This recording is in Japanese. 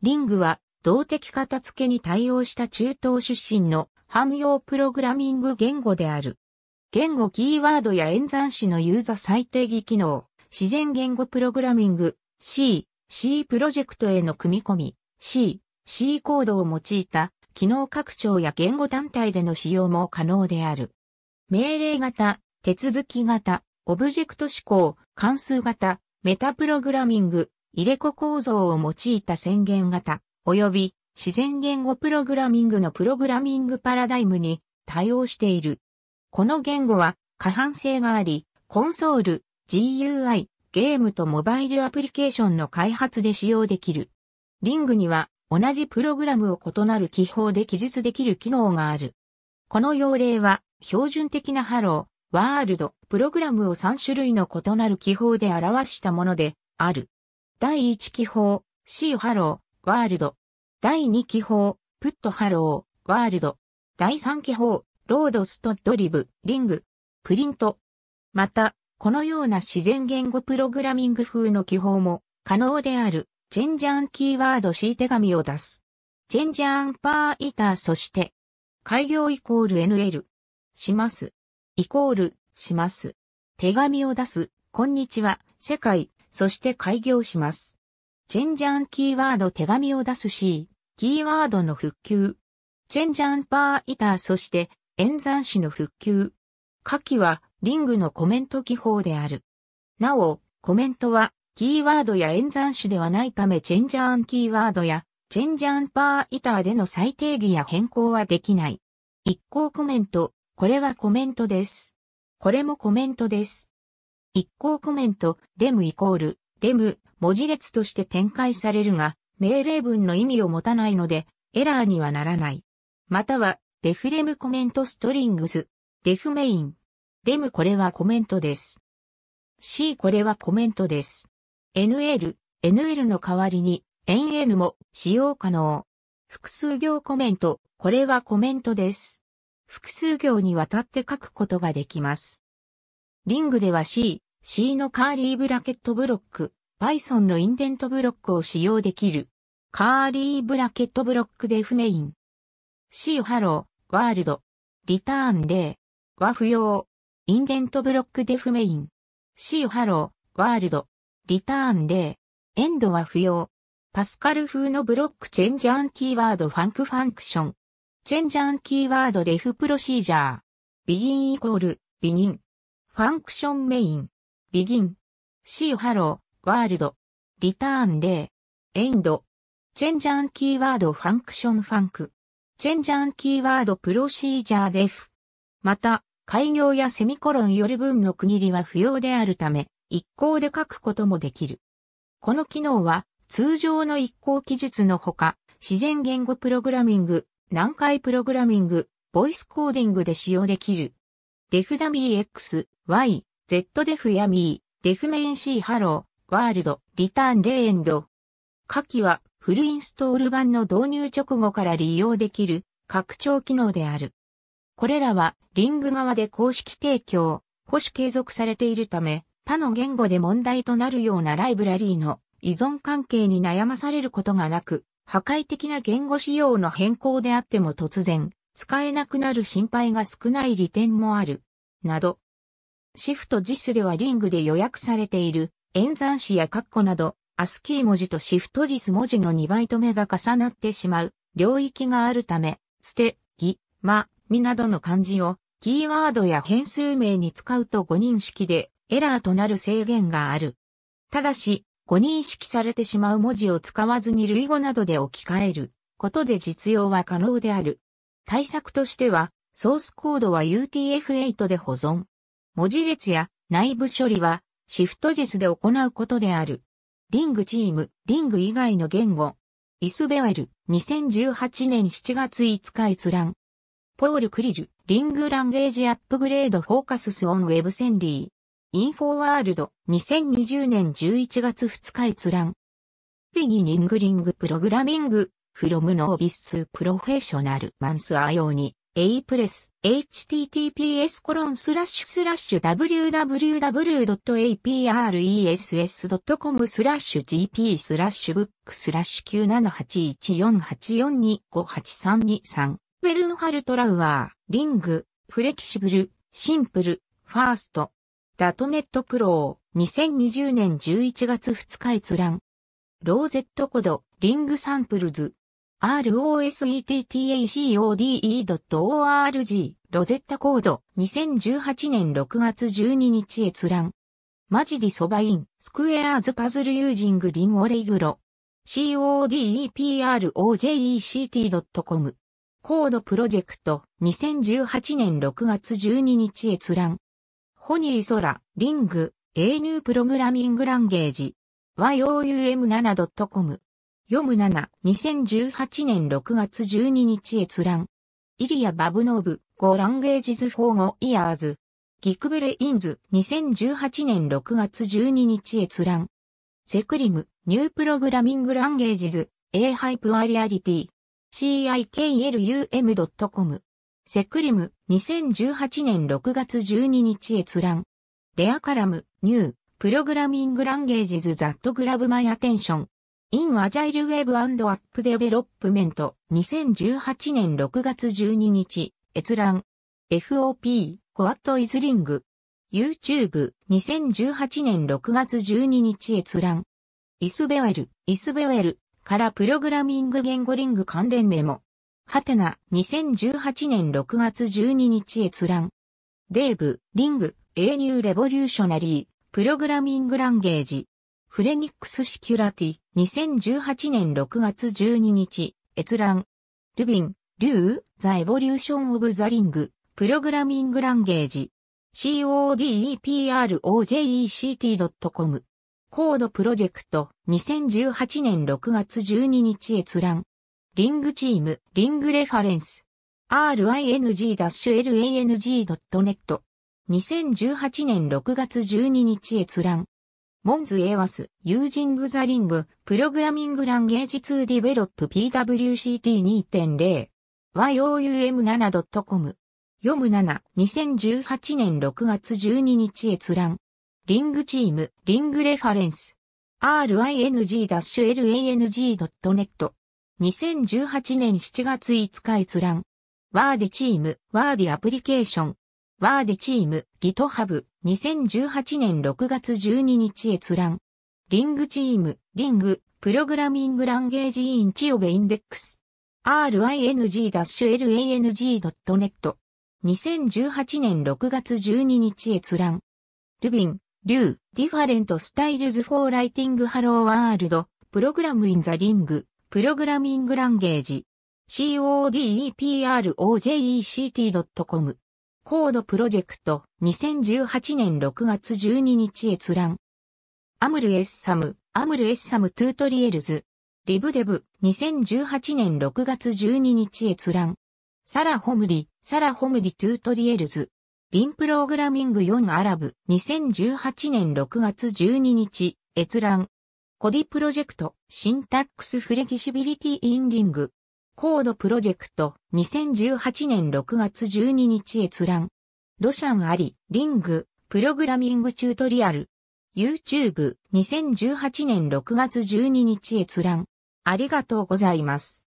リングは動的片付けに対応した中東出身の汎用プログラミング言語である。言語キーワードや演算子のユーザ最定義機能、自然言語プログラミング C、C プロジェクトへの組み込み C、C コードを用いた機能拡張や言語団体での使用も可能である。命令型、手続き型、オブジェクト指向、関数型、メタプログラミング、入れ子構造を用いた宣言型、及び自然言語プログラミングのプログラミングパラダイムに対応している。この言語は可搬性があり、コンソール、GUI、ゲームとモバイルアプリケーションの開発で使用できる。リングには同じプログラムを異なる記法で記述できる機能がある。この要例は標準的なハロー、ワールド、プログラムを3種類の異なる記法で表したものである。第1気泡、シーハロー、ワールド。第2気泡、プットハロー、ワールド。第3気泡、ロードストッドリブ、リング、プリント。また、このような自然言語プログラミング風の記法も可能である、チェンジャンキーワード C 手紙を出す。チェンジャンパーイターそして、開業イコール NL、します。イコール、します。手紙を出す、こんにちは、世界、そして開業します。チェンジャンキーワード手紙を出すし、キーワードの復旧。チェンジャンパーイターそして演算子の復旧。下記はリングのコメント記法である。なお、コメントはキーワードや演算子ではないためチェンジャンキーワードやチェンジャンパーイターでの再定義や変更はできない。一行コメント、これはコメントです。これもコメントです。一行コメント、レムイコール、レム、文字列として展開されるが、命令文の意味を持たないので、エラーにはならない。または、デフレムコメントストリングス、デフメイン。レムこれはコメントです。C これはコメントです。NL、NL の代わりに、NN も使用可能。複数行コメント、これはコメントです。複数行にわたって書くことができます。リングでは C、C のカーリーブラケットブロック、Python のインデントブロックを使用できる。カーリーブラケットブロックデフメイン。C ハロー、ワールド。リターン0。は不要。インデントブロックデフメイン。C ハロー、ワールド。リターン0。エンドは不要。パスカル風のブロックチェンジャーンキーワードファンクファンクション。チェンジャーンキーワードデフプロシージャー。ビギンイコール、ビギン。ファンクションメイン、ビギン、シーハロー、ワールド、リターンイ。エンド、チェンジャンキーワードファンクションファンク、チェンジャンキーワードプロシージャーデフ。また、開業やセミコロンより分の区切りは不要であるため、一行で書くこともできる。この機能は、通常の一行記述のほか、自然言語プログラミング、難解プログラミング、ボイスコーディングで使用できる。デフダミー X、Y、Z デフヤミー、デフメイン C ハロー、ワールド、リターンレエンド。下記はフルインストール版の導入直後から利用できる拡張機能である。これらはリング側で公式提供、保守継続されているため、他の言語で問題となるようなライブラリーの依存関係に悩まされることがなく、破壊的な言語仕様の変更であっても突然、使えなくなる心配が少ない利点もある。など、シフト JIS ではリングで予約されている演算子や括弧など、アスキー文字とシフト JIS 文字の2倍止めが重なってしまう領域があるため、捨て、ぎ、ま、みなどの漢字をキーワードや変数名に使うと誤認識でエラーとなる制限がある。ただし、誤認識されてしまう文字を使わずに類語などで置き換えることで実用は可能である。対策としては、ソースコードは UTF-8 で保存。文字列や内部処理はシフトスで行うことである。リングチーム、リング以外の言語。イスベアル、2018年7月5日閲覧。ポール・クリル、リングランゲージアップグレードフォーカススオンウェブセンリー。インフォワールド、2020年11月2日閲覧。ビギニングリングプログラミング、フロムノービスプロフェッショナルマンスアヨーに。A プレス https コロンスラッシュスラッシュ www.apress.com スラッシュ gp スラッシュブックスラッシュ9781484258323ベルンハルトラウアーリングフレキシブルシンプルファーストダトネットプロー2020年11月2日閲覧ローゼットコドリングサンプルズ r o s e t t a c o d e o r g ロゼッタコード2018年6月12日閲覧。マジディソバイン、スクエアーズパズルユージングリンオレイグロ。codeproject.com コードプロジェクト2018年6月12日閲覧。ホニーソラ、リング、A ニュープログラミングランゲージ。youm7.com 読む7、2018年6月12日閲覧。イリア・バブノーブ、ゴーランゲージズ・フォー・ゴー。イヤーズ。ギクベレ・インズ、2018年6月12日閲覧。セクリム、ニュープログラミング・ランゲージズ、A ハイプアリアリティ。ciklum.com。セクリム、2018年6月12日閲覧。レアカラム、ニュー、プログラミング・ランゲージズ・ザット・グラブ・マイ・アテンション。In Agile Web and App Development 2018年6月12日閲覧 FOP What is Ring YouTube 2018年6月12日閲覧イスベウェルイスベウェルからプログラミング言語リング関連メモハテナ2018年6月12日閲覧デーブリング A New Revolutionary プログラミングランゲージフレニックス・シキュラティ、2018年6月12日、閲覧。ルビン、リュウ、ザ・エボリューション・オブ・ザ・リング、プログラミング・ランゲージ。codeproject.com コードプロジェクト2018年6月12日閲覧リングチームリングレファレンス ring-lang.net 2018年6月12日閲覧モンズ・エワス、ユージング・ザ・リング、プログラミング・ランゲージ・ツー・ディベロップ PWCT2.0、youm7.com。読む7、2018年6月12日閲覧。リングチーム、リングレファレンス。ring-lang.net。2018年7月5日閲覧。ワーディチーム、ワーディアプリケーション。ワーディチーム、ギトハブ、2018年6月12日閲覧。リングチーム、リング、プログラミングランゲージインチオベインデックス。ring-lang.net。2018年6月12日閲覧。ルビン、リュー、ディファレントスタイルズフォーライティングハローワールド、プログラムインザリング、プログラミングランゲージ。codepr.oject.com コードプロジェクト2018年6月12日閲覧。アムルエッサム、アムルエッサムトゥートリエルズ。リブデブ2018年6月12日閲覧。サラホムディ、サラホムディトゥートリエルズ。リンプログラミング4アラブ2018年6月12日閲覧。コディプロジェクトシンタックスフレキシビリティインリングコードプロジェクト2018年6月12日閲覧。ロシャンあり、リング、プログラミングチュートリアル。YouTube2018 年6月12日閲覧。ありがとうございます。